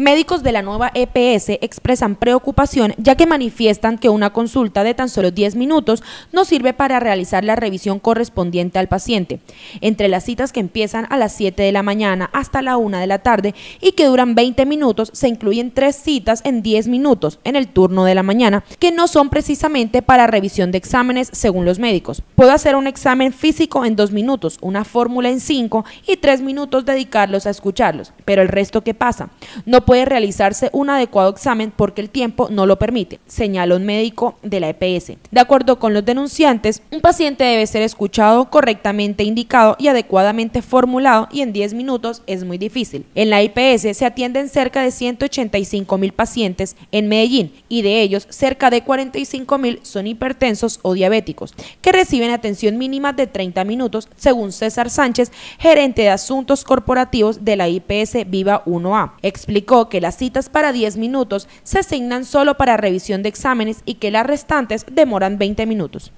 Médicos de la nueva EPS expresan preocupación ya que manifiestan que una consulta de tan solo 10 minutos no sirve para realizar la revisión correspondiente al paciente. Entre las citas que empiezan a las 7 de la mañana hasta la 1 de la tarde y que duran 20 minutos, se incluyen tres citas en 10 minutos en el turno de la mañana, que no son precisamente para revisión de exámenes según los médicos. Puedo hacer un examen físico en 2 minutos, una fórmula en 5 y 3 minutos dedicarlos a escucharlos, pero el resto ¿qué pasa? No puede realizarse un adecuado examen porque el tiempo no lo permite, señaló un médico de la IPS. E de acuerdo con los denunciantes, un paciente debe ser escuchado, correctamente indicado y adecuadamente formulado y en 10 minutos es muy difícil. En la IPS e se atienden cerca de 185 mil pacientes en Medellín y de ellos cerca de 45 mil son hipertensos o diabéticos, que reciben atención mínima de 30 minutos, según César Sánchez, gerente de asuntos corporativos de la IPS Viva 1A. Explicó que las citas para 10 minutos se asignan solo para revisión de exámenes y que las restantes demoran 20 minutos.